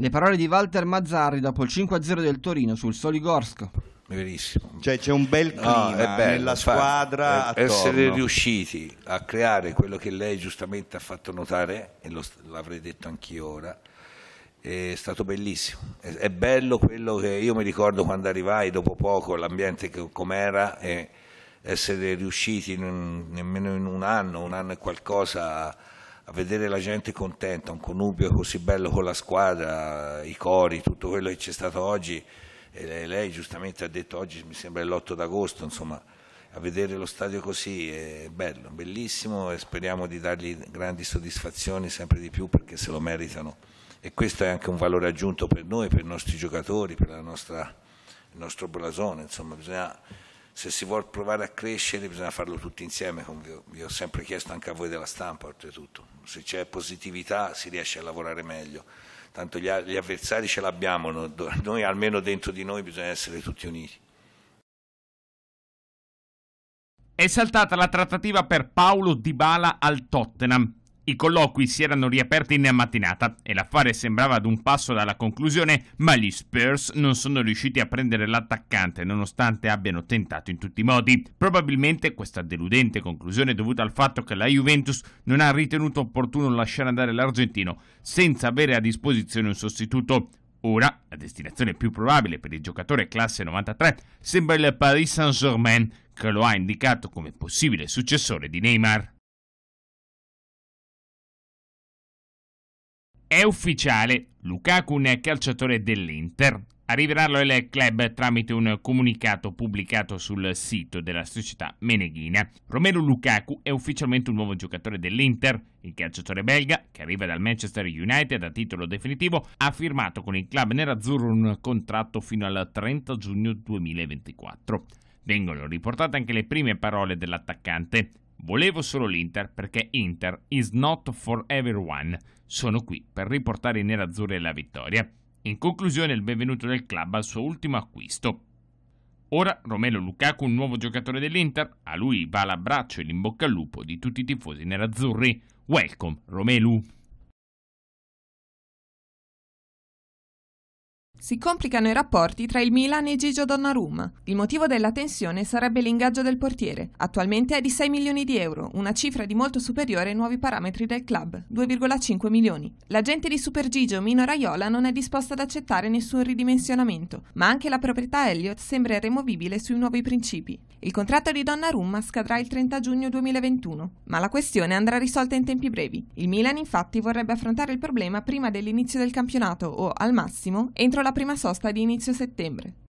Le parole di Walter Mazzarri dopo il 5-0 del Torino sul Soligorsk. Verissimo. Cioè c'è un bel clima eh, no, bello, nella squadra. Fa, essere riusciti a creare quello che lei giustamente ha fatto notare, e lo, l'avrei detto anch'io ora, è stato bellissimo. È, è, bello quello che io mi ricordo quando arrivai dopo poco, l'ambiente che, com'era, e essere riusciti in nemmeno in un anno, un anno e qualcosa a vedere la gente contenta, un connubio così bello con la squadra, i cori, tutto quello che c'è stato oggi, e lei, lei, giustamente ha detto oggi mi sembra l'8 d'agosto, insomma, a vedere lo stadio così è bello, bellissimo e speriamo di dargli grandi soddisfazioni sempre di più perché se lo meritano e questo è anche un valore aggiunto per noi, per i nostri giocatori, per nostra, il nostro blasone, insomma bisogna se si vuole provare a crescere bisogna farlo tutti insieme, come vi ho, vi ho sempre chiesto anche a voi della stampa oltretutto, se c'è positività si riesce a lavorare meglio, tanto gli, gli avversari ce l'abbiamo, no? noi almeno dentro di noi bisogna essere tutti uniti. È saltata la trattativa per Paolo Dybala al Tottenham. I colloqui si erano riaperti in mattinata e l'affare sembrava ad un passo dalla conclusione, ma gli Spurs non sono riusciti a prendere l'attaccante nonostante abbiano tentato in tutti i modi. Probabilmente questa deludente conclusione è dovuta al fatto che la Juventus non ha ritenuto opportuno lasciare andare l'argentino senza avere a disposizione un sostituto. Ora, la destinazione più probabile per il giocatore classe 93 sembra il Paris Saint-Germain, che lo ha indicato come possibile successore di Neymar. È ufficiale, Lukaku è calciatore dell'Inter. Arriverà al club tramite un comunicato pubblicato sul sito della società meneghina. Romero Lukaku è ufficialmente un nuovo giocatore dell'Inter. Il calciatore belga, che arriva dal Manchester United a titolo definitivo, ha firmato con il club nerazzurro un contratto fino al 30 giugno 2024. Vengono riportate anche le prime parole dell'attaccante. Volevo solo l'Inter perché Inter is not for everyone. Sono qui per riportare i nerazzurri alla vittoria. In conclusione il benvenuto del club al suo ultimo acquisto. Ora Romelo Lukaku, un nuovo giocatore dell'Inter, a lui va l'abbraccio e l'imbocca al lupo di tutti i tifosi nerazzurri. Welcome Romelu! Si complicano i rapporti tra il Milan e Gigio Donnarumma. Il motivo della tensione sarebbe l'ingaggio del portiere. Attualmente è di 6 milioni di euro, una cifra di molto superiore ai nuovi parametri del club, 2,5 milioni. L'agente di Super Gigio Mino Raiola non è disposto ad accettare nessun ridimensionamento, ma anche la proprietà Elliott sembra irremovibile sui nuovi principi. Il contratto di Donnarumma scadrà il 30 giugno 2021, ma la questione andrà risolta in tempi brevi. Il Milan infatti vorrebbe affrontare il problema prima dell'inizio del campionato o, al massimo, entro la la prima sosta di inizio settembre.